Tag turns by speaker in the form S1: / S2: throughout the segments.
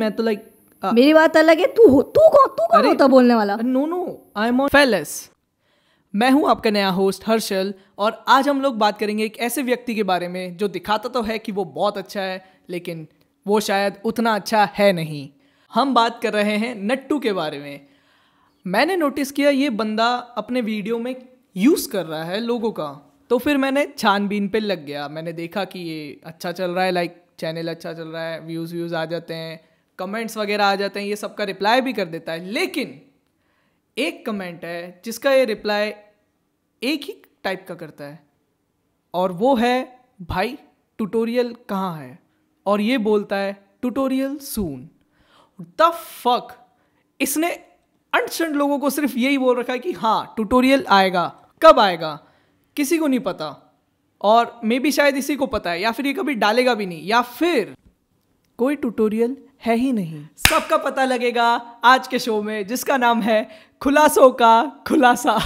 S1: मैं तो like like, uh, मेरी बात अलग है तू हो तू कौन तू कौन होता बोलने वाला no no I am on
S2: fellas मैं हूं आपका नया होस्ट हर्षल और आज हम लोग बात करेंगे एक ऐसे व्यक्ति के बारे में जो दिखाता तो है कि वो बहुत अच्छा है लेकिन वो शायद उतना अच्छा है नहीं हम बात कर रहे हैं नट्टू के बारे में मैंने नोटिस किया ये बंदा अपने वीडियो में यूज़ कर रहा है लोगों का तो फिर मैंने छानबीन पे लग गया मैंने देखा कि ये अच्छा चल रहा है लाइक चैनल अच्छा चल रहा है व्यूज़ व्यूज़ आ जाते हैं कमेंट्स वगैरह आ जाते हैं ये सबका रिप्लाई भी कर देता है लेकिन एक कमेंट है जिसका ये रिप्लाई एक ही टाइप का करता है और वो है भाई ट्यूटोरियल कहाँ है और ये बोलता है ट्यूटोरियल सून द फक इसने अनसंड लोगों को सिर्फ यही बोल रखा है कि हाँ ट्यूटोरियल आएगा कब आएगा किसी को नहीं पता और मे बी शायद इसी को पता है या फिर ये कभी डालेगा भी नहीं या फिर कोई ट्यूटोरियल है ही नहीं सबका पता लगेगा आज के शो में जिसका नाम है खुलासों का खुलासा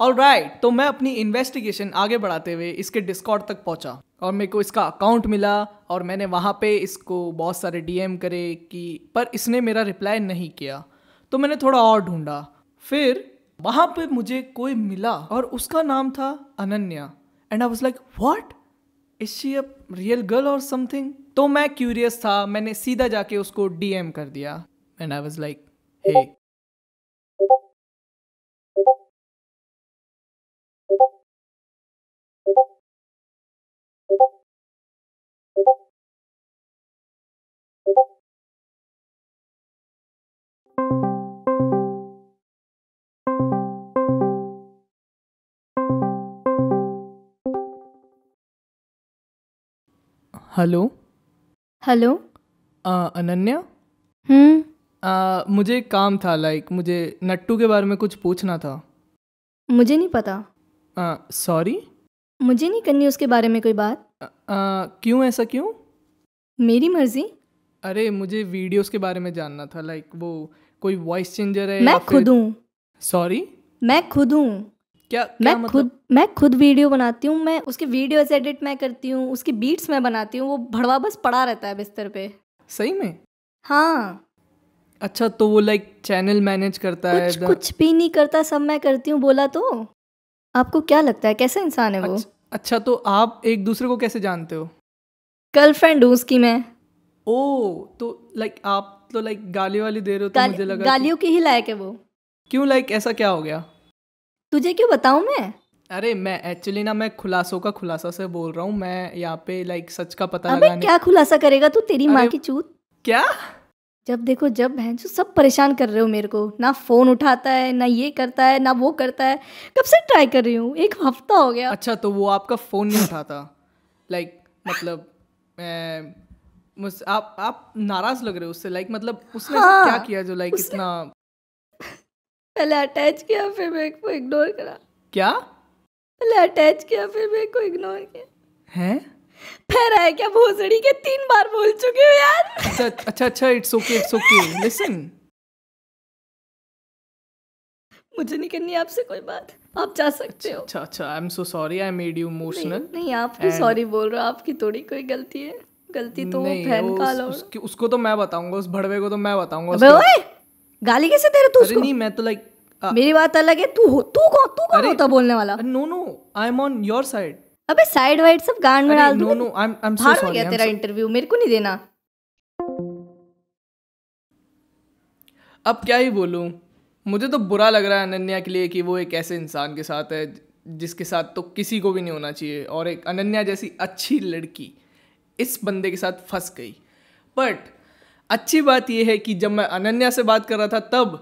S2: ऑल राइट right, तो मैं अपनी इन्वेस्टिगेशन आगे बढ़ाते हुए इसके डिस्कॉर्ड तक पहुंचा और मेरे को इसका अकाउंट मिला और मैंने वहाँ पे इसको बहुत सारे डीएम करे कि पर इसने मेरा रिप्लाई नहीं किया तो मैंने थोड़ा और ढूंढा फिर वहाँ पे मुझे कोई मिला और उसका नाम था Ananya and I was like what is she a real girl और समथिंग तो मैं क्यूरियस था मैंने सीधा जाके उसको डीएम कर दिया and I was like hey hello hello Ananya hmm मुझे एक काम था लाइक मुझे नट्टू के बारे में कुछ पूछना था
S1: मुझे नहीं पता सॉरी मुझे नहीं करनी उसके बारे में कोई बात
S2: क्यों ऐसा क्यों मेरी मर्जी अरे मुझे वीडियोस के बारे में जानना था लाइक वो कोई वॉइस चेंजर है मैं खुद हूँ सॉरी मैं खुद हूँ क्या, क्या मैं मतलब? खुद
S1: मैं खुद वीडियो बनाती हूँ मैं उसके वीडियो एडिट मैं करती हूँ उसकी बीट्स मैं बनाती हूँ वो भड़वा बस पड़ा रहता है बिस्तर पे
S2: सही में हाँ अच्छा तो वो लाइक चैनल मैनेज करता कुछ, है दा... कुछ भी नहीं करता
S1: सब मैं करती हूँ बोला तो आपको क्या लगता है कैसा इंसान है वो अच्छा,
S2: अच्छा तो आप एक दूसरे को कैसे जानते हो
S1: गर्लफ्रेंड हूँ उसकी मैं
S2: ओ तो लाइक आप तो लाइक गाली वाली दे रहे हो तो मुझे लगा गालियों
S1: के ही लायक है वो
S2: क्यों लाइक ऐसा क्या हो गया
S1: तुझे क्यों बताऊँ मैं
S2: अरे मैं एक्चुअली ना मैं खुलासों का खुलासा से बोल रहा हूँ मैं यहाँ पे लाइक सच का पता अबे लगाने क्या
S1: खुलासा करेगा तू तेरी माँ की चूत क्या जब देखो जब बहन जो सब परेशान कर रहे हो मेरे को ना फ़ोन उठाता है ना ये करता है ना वो करता है कब से ट्राई कर रही हूँ एक हफ्ता हो गया
S2: अच्छा तो वो आपका फ़ोन नहीं उठाता लाइक मतलब आप आप नाराज़ लग रहे हो उससे लाइक मतलब उसने हाँ। क्या किया जो लाइक इतना
S1: पहले अटैच किया फिर मेरे को इग्नोर करा क्या पहले अटैच किया फिर मेरे को इग्नोर किया है फिर है क्या भोसड़ी के तीन बार बोल चुके हो यार
S2: अच्छा अच्छा अच्छा it's okay it's okay listen
S1: मुझे नहीं करनी आपसे कोई बात आप जा सकते हो
S2: अच्छा अच्छा I am so sorry I made you emotional
S1: नहीं आप भी सॉरी बोल रहे हो आपकी थोड़ी कोई गलती है गलती तो बहन का लो
S2: उसको तो मैं बताऊंगा उस भड़वे को तो मैं बताऊंगा
S1: गाली कैसे दे रहे
S2: तू नहीं मैं तो लाइक आ, uh,
S1: मेरी बात अलग है तू हो तू कौन तू कौन होता बोलने वाला no no
S2: I am on your side
S1: अबे साइड वाइड सब
S2: गांड में डाल दूंगा no no I am so sorry गया तेरा
S1: इंटरव्यू मेरे को नहीं देना
S2: अब क्या ही बोलूं मुझे तो बुरा लग रहा है अनन्या के लिए कि वो एक ऐसे इंसान के साथ है जिसके साथ तो किसी को भी नहीं होना चाहिए और एक अनन्या जैसी अच्छी लड़की इस बंदे के साथ फंस गई बट अच्छी बात यह है कि जब मैं अनन्या से बात कर रहा था तब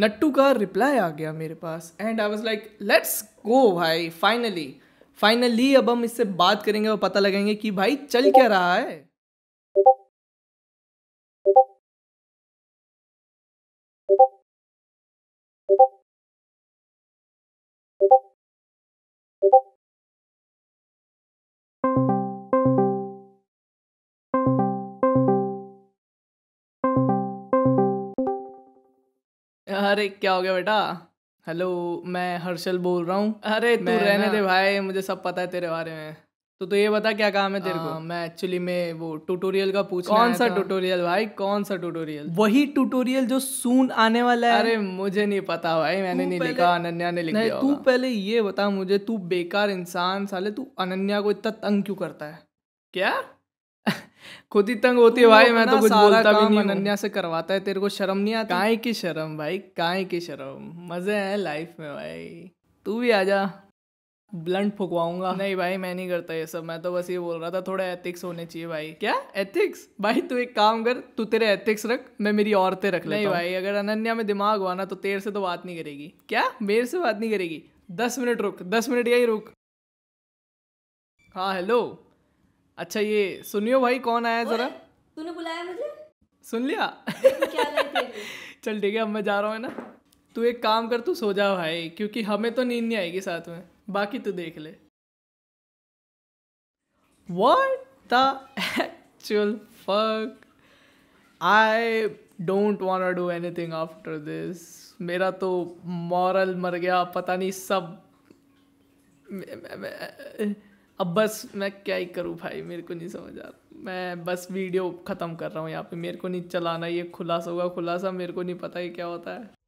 S2: नट्टू का रिप्लाई आ गया मेरे पास and I was like let's go भाई फाइनली फाइनली अब हम इससे बात करेंगे और पता लगेंगे कि भाई चल क्या रहा है अरे क्या हो गया बेटा हेलो मैं हर्षल बोल रहा हूँ अरे तू रहने दे भाई मुझे सब पता है तेरे बारे में तो तो ये बता क्या काम है तेरे को हाँ, मैं एक्चुअली में वो ट्यूटोरियल का पूछ कौन सा ट्यूटोरियल भाई कौन सा ट्यूटोरियल वही ट्यूटोरियल जो सून आने वाला है अरे मुझे नहीं पता भाई मैंने नहीं लिखा अनन्या ने लिखा तू पहले ये बता मुझे तू बेकार इंसान साले तू अनन्या को इतना तंग क्यों करता है क्या खुद ही तंग होती है भाई मैं तो कुछ बोलता भी नहीं अनन्या से करवाता है तेरे को शर्म नहीं आती काय की शर्म भाई काय की शर्म मजे हैं लाइफ में भाई तू भी आजा ब्लंट फुकवाऊंगा नहीं भाई मैं नहीं करता ये सब मैं तो बस ये बोल रहा था थोड़ा एथिक्स होने चाहिए भाई क्या एथिक्स भाई तू एक काम कर तू तेरे एथिक्स रख मैं मेरी औरतें रख लेता नहीं भाई अगर अनन्या में दिमाग हुआ ना तो तेर से तो बात नहीं करेगी क्या मेरे से बात नहीं करेगी दस मिनट रुक दस मिनट यही रुक हाँ हेलो अच्छा ये सुनियो भाई कौन आया जरा
S1: तूने बुलाया मुझे
S2: सुन लिया चल ठीक है अब मैं जा रहा हूँ ना तू एक काम कर तू सो जा भाई क्योंकि हमें तो नींद नहीं आएगी साथ में बाकी तू देख ले what the actual fuck I don't want do anything after this मेरा तो मॉरल मर गया पता नहीं सब मैं, मैं, मैं, मैं, अब बस मैं क्या ही करूँ भाई मेरे को नहीं समझ आ रहा मैं बस वीडियो ख़त्म कर रहा हूँ यहाँ पे मेरे को नहीं चलाना ये खुलासा होगा खुलासा मेरे को नहीं पता ये क्या होता है